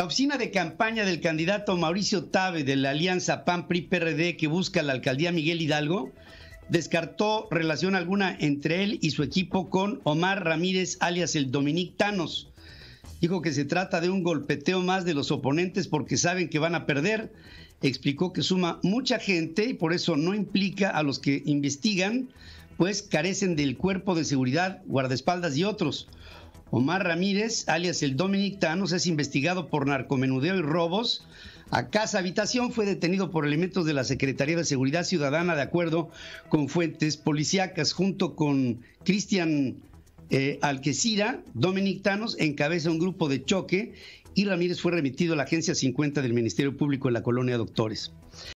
La oficina de campaña del candidato Mauricio Tabe de la alianza PAN-PRI-PRD que busca la alcaldía Miguel Hidalgo descartó relación alguna entre él y su equipo con Omar Ramírez, alias el Dominic Thanos. Dijo que se trata de un golpeteo más de los oponentes porque saben que van a perder. Explicó que suma mucha gente y por eso no implica a los que investigan, pues carecen del cuerpo de seguridad, guardaespaldas y otros. Omar Ramírez, alias el Dominic Thanos, es investigado por narcomenudeo y robos. A casa habitación fue detenido por elementos de la Secretaría de Seguridad Ciudadana, de acuerdo con fuentes policíacas, junto con Cristian eh, Alquecira, Dominic Thanos encabeza un grupo de choque y Ramírez fue remitido a la Agencia 50 del Ministerio Público en la colonia Doctores.